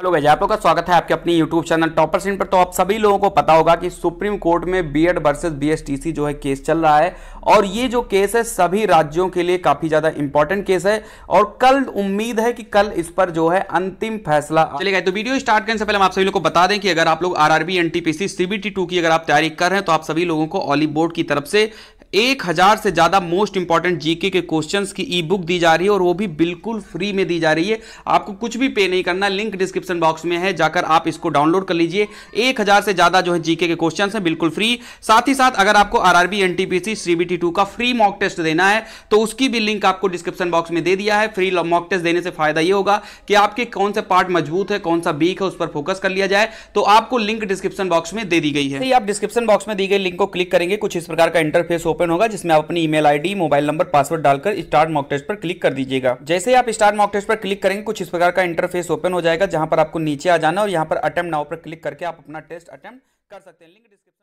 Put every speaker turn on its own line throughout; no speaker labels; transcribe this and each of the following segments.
hello guys आप लोग का स्वागत है आपके अपने यूट्यूब चैनल टॉपर सीन पर तो आप सभी लोगों को पता होगा कि सुप्रीम कोर्ट में बीएड वर्सेस बीएसटीसी जो है केस चल रहा है और ये जो केस है सभी राज्यों के लिए काफ़ी ज़्यादा इंपॉर्टेंट केस है और कल उम्मीद है कि कल इस पर जो है अंतिम फैसला चले गए तो वीडियो स्टार्ट करने से पहले हम आप सभी लोग को बता दें कि अगर आप लोग आर आरबी की अगर आप तैयारी कर रहे हैं तो आप सभी लोगों को ऑलिव बोर्ड की तरफ से एक हजार से ज्यादा मोस्ट इंपॉर्टेंट जीके के क्वेश्चंस की ई बुक दी जा रही है और वो भी बिल्कुल फ्री में दी जा रही है आपको कुछ भी पे नहीं करना लिंक डिस्क्रिप्शन बॉक्स में है जाकर आप इसको डाउनलोड कर लीजिए एक हजार से ज्यादा जो है जीके के क्वेश्चन है बिल्कुल फ्री साथ ही साथ अगर आपको R RB NTPC CBT two का फ्री मॉक टेस्ट देना है तो उसकी भी लिंक आपको डिस्क्रिप्शन बॉक्स में दे दिया है फ्री मॉक टेस्ट देने से फायदा ये होगा कि आपके कौन से पार्ट मजबूत है कौन सा वीक है उस पर फोकस कर लिया जाए तो आपको लिंक डिस्क्रिप्शन बॉक्स में दे दी गई है तो आप डिस्क्रिप्शन बॉक्स में दी गई लिंक को क्लिक करेंगे कुछ इस प्रकार का इंटरफेस ओपन होगा जिसमें आप अपनी email ID mobile number password डालकर स्टार्ट मॉक टेस्ट पर क्लिक कर दीजिएगा जैसे ही आप स्टार्ट मॉक टेस्ट पर क्लिक करेंगे कुछ इस प्रकार का इंटरफेस ओपन हो जाएगा जहां पर आपको नीचे आ जाना और यहाँ पर अटेम्प्ट नाउ पर क्लिक करके आप अपना टेस्ट अटेम्प्ट कर सकते हैं लिंक डिस्क्रिप्शन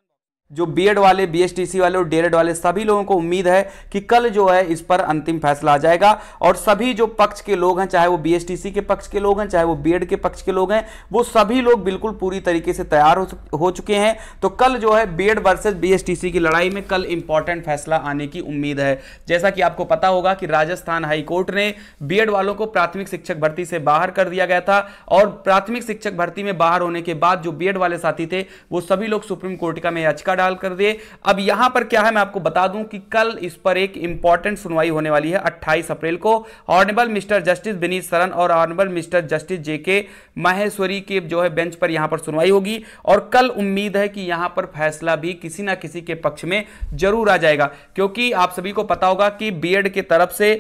जो बीएड वाले बीएसटीसी वाले और डेरेड वाले सभी लोगों को उम्मीद है कि कल जो है इस पर अंतिम फैसला आ जाएगा और सभी जो पक्ष के लोग हैं चाहे वो बीएसटीसी के पक्ष के लोग हैं चाहे वो बीएड के पक्ष के लोग हैं वो सभी लोग बिल्कुल पूरी तरीके से तैयार हो, चुके हैं तो कल जो है बीएड वर्सेज बीएसटीसी की लड़ाई में कल इंपॉर्टेंट फैसला आने की उम्मीद है जैसा कि आपको पता होगा कि राजस्थान हाईकोर्ट ने बी वालों को प्राथमिक शिक्षक भर्ती से बाहर कर दिया गया था और प्राथमिक शिक्षक भर्ती में बाहर होने के बाद जो बी वाले साथी थे वो सभी लोग सुप्रीम कोर्ट का में याचिका का डाल कर दिए अब यहां पर क्या है मैं आपको बता दूं कि कल इस पर एक इंपॉर्टेंट सुनवाई होने वाली है 28 अप्रैल को honourable mister justice Vineet Saran और honourable mister justice J K Maheshwari के जो है बेंच पर यहां पर सुनवाई होगी और कल उम्मीद है कि यहां पर फैसला भी किसी ना किसी के पक्ष में जरूर आ जाएगा क्योंकि आप सभी को पता होगा कि बी के तरफ से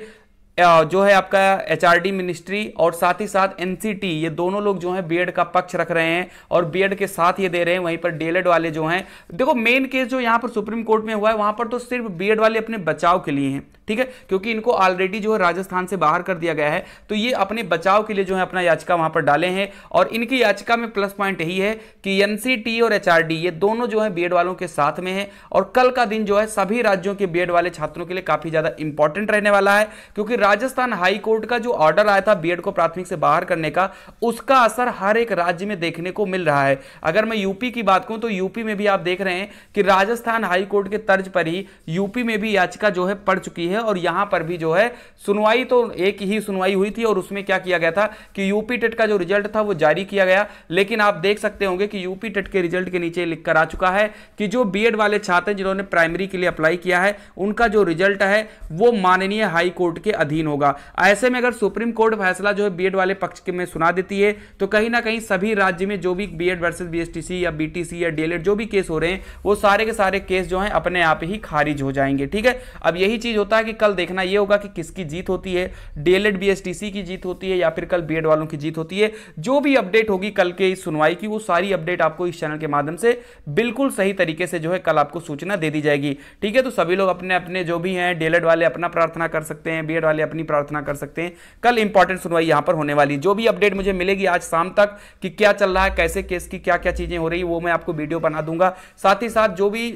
जो है आपका एचआरडी मिनिस्ट्री और साथ ही साथ एनसीटी ये दोनों लोग जो हैं बीएड का पक्ष रख रहे हैं और बीएड के साथ ये दे रहे हैं वहीं पर डीएलएड वाले जो हैं देखो मेन केस जो यहाँ पर सुप्रीम कोर्ट में हुआ है वहाँ पर तो सिर्फ बीएड वाले अपने बचाव के लिए हैं ठीक है क्योंकि इनको ऑलरेडी जो है राजस्थान से बाहर कर दिया गया है तो ये अपने बचाव के लिए जो है अपना याचिका वहां पर डाले हैं और इनकी याचिका में प्लस पॉइंट यही है कि एनसीटी और एचआरडी ये दोनों जो है बीएड वालों के साथ में है और कल का दिन जो है सभी राज्यों के बीएड वाले छात्रों के लिए काफी ज्यादा इंपॉर्टेंट रहने वाला है क्योंकि राजस्थान हाईकोर्ट का जो ऑर्डर आया था बीएड को प्राथमिक से बाहर करने का उसका असर हर एक राज्य में देखने को मिल रहा है अगर मैं यूपी की बात करूं तो यूपी में भी आप देख रहे हैं कि राजस्थान हाईकोर्ट के तर्ज पर ही यूपी में भी याचिका जो है पड़ चुकी है है और यहां पर भी जो है सुनवाई तो एक ही सुनवाई हुई थी और उसमें क्या किया गया था कि यूपी टेट का जो रिजल्ट था वो जारी किया गया लेकिन आप देख सकते होंगे कि यूपी टेट के रिजल्ट के नीचे लिखकर आ चुका है कि जो बी वाले छात्र जिन्होंने प्राइमरी के लिए अप्लाई किया है उनका जो रिजल्ट है वो माननीय हाईकोर्ट के अधीन होगा ऐसे में अगर सुप्रीम कोर्ट फैसला जो है बी वाले पक्ष के में सुना देती है तो कहीं ना कहीं सभी राज्य में जो भी बी एड वर्सेज या बी या डी जो भी केस हो रहे हैं वो सारे के सारे केस जो है अपने आप ही खारिज हो जाएंगे ठीक है अब यही चीज होता है कि कल देखना ये होगा कि किसकी जीत होती है डीएलएड बीएसटीसी की जीत होती है या फिर कल बीएड वालों की जीत होती है जो भी अपडेट होगी कल के इस सुनवाई की वो सारी अपडेट आपको इस चैनल के माध्यम से बिल्कुल सही तरीके से जो है कल आपको सूचना दे दी जाएगी ठीक है तो सभी लोग अपने अपने जो भी हैं डीएलएड e वाले अपना प्रार्थना कर सकते हैं बी वाले अपनी प्रार्थना कर सकते हैं कल इंपॉर्टेंट सुनवाई यहां पर होने वाली जो भी अपडेट मुझे मिलेगी आज शाम तक कि क्या चल रहा है कैसे केस की क्या क्या चीजें हो रही वो मैं आपको वीडियो बना दूंगा साथ ही साथ जो भी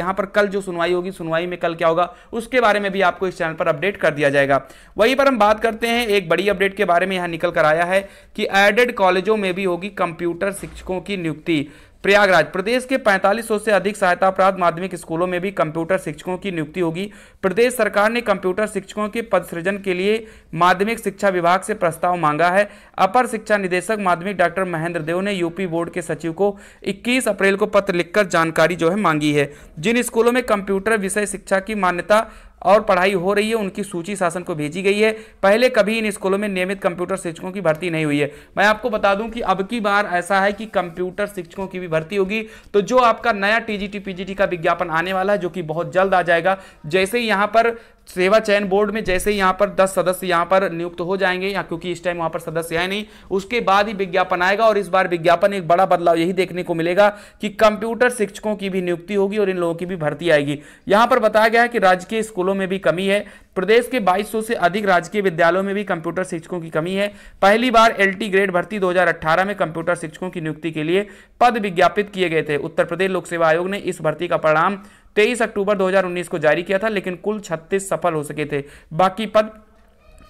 यहां पर कल जो सुनवाई होगी सुनवाई में कल क्या होगा उसके बारे में भी आप आपको इस चैनल पर अपडेट कर दिया जाएगा वहीं पर हम बात करते हैं एक बड़ी अपडेट के बारे में यहाँ निकल कर आया है कि एडेड कॉलेजों में भी होगी कंप्यूटर शिक्षकों की नियुक्ति प्रयागराज प्रदेश के 4500 से अधिक सहायता प्राप्त माध्यमिक स्कूलों में भी कंप्यूटर शिक्षकों की नियुक्ति होगी प्रदेश सरकार ने कंप्यूटर शिक्षकों के पद सृजन के लिए माध्यमिक शिक्षा विभाग से प्रस्ताव मांगा है अपर शिक्षा निदेशक माध्यमिक डॉक्टर महेंद्र देव ने यूपी बोर्ड के सचिव को 21 अप्रैल को पत्र लिखकर जानकारी जो है मांगी है जिन स्कूलों में कंप्यूटर विषय शिक्षा की मान्यता और पढ़ाई हो रही है उनकी सूची शासन को भेजी गई है पहले कभी इन स्कूलों में नियमित कंप्यूटर शिक्षकों की भर्ती नहीं हुई है मैं आपको बता दूं कि अब की बार ऐसा है कि कंप्यूटर शिक्षकों की भी भर्ती होगी तो जो आपका नया टीजीटी पीजीटी का विज्ञापन आने वाला है जो कि बहुत जल्द आ जाएगा जैसे ही यहाँ पर सेवा चयन बोर्ड में जैसे ही यहाँ पर दस सदस्य यहाँ पर नियुक्त हो जाएंगे या क्योंकि इस टाइम वहाँ पर सदस्य आए नहीं उसके बाद ही विज्ञापन आएगा और इस बार विज्ञापन एक बड़ा बदलाव यही देखने को मिलेगा कि कंप्यूटर शिक्षकों की भी नियुक्ति होगी और इन लोगों की भी भर्ती आएगी यहाँ पर बताया गया है कि राजकीय स्कूलों स्कूलों में भी कमी है प्रदेश के 2200 से अधिक राजकीय विद्यालयों में भी कंप्यूटर शिक्षकों की कमी है पहली बार एलटी ग्रेड भर्ती 2018 में कंप्यूटर शिक्षकों की नियुक्ति के लिए पद विज्ञापित किए गए थे उत्तर प्रदेश लोक सेवा आयोग ने इस भर्ती का परिणाम 23 अक्टूबर 2019 को जारी किया था लेकिन कुल 36 सफल हो सके थे बाकी पद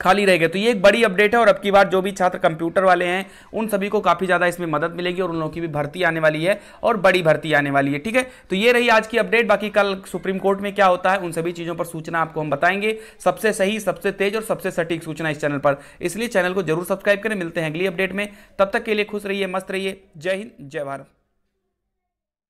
खाली गए तो ये एक बड़ी अपडेट है और अब की बार जो भी छात्र कंप्यूटर वाले हैं उन सभी को काफ़ी ज़्यादा इसमें मदद मिलेगी और उन लोगों की भी भर्ती आने वाली है और बड़ी भर्ती आने वाली है ठीक है तो ये रही आज की अपडेट बाकी कल सुप्रीम कोर्ट में क्या होता है उन सभी चीज़ों पर सूचना आपको हम बताएंगे सबसे सही सबसे तेज और सबसे सटीक सूचना इस चैनल पर इसलिए चैनल को जरूर सब्सक्राइब करें मिलते हैं अगली अपडेट में तब तक के लिए खुश रहिए मस्त रहिए जय हिंद जय भारत